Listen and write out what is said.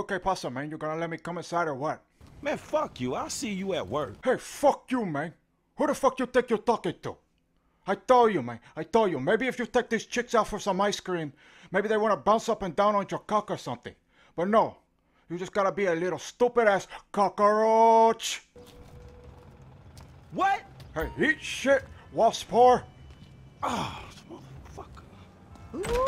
okay, possum man. You gonna let me come inside or what? Man, fuck you. I'll see you at work. Hey, fuck you, man. Who the fuck you think you're talking to? I told you, man. I told you. Maybe if you take these chicks out for some ice cream, maybe they want to bounce up and down on your cock or something. But no. You just gotta be a little stupid ass cockroach. What? Hey, eat shit, wasp whore. Ah, oh, motherfucker. Ooh.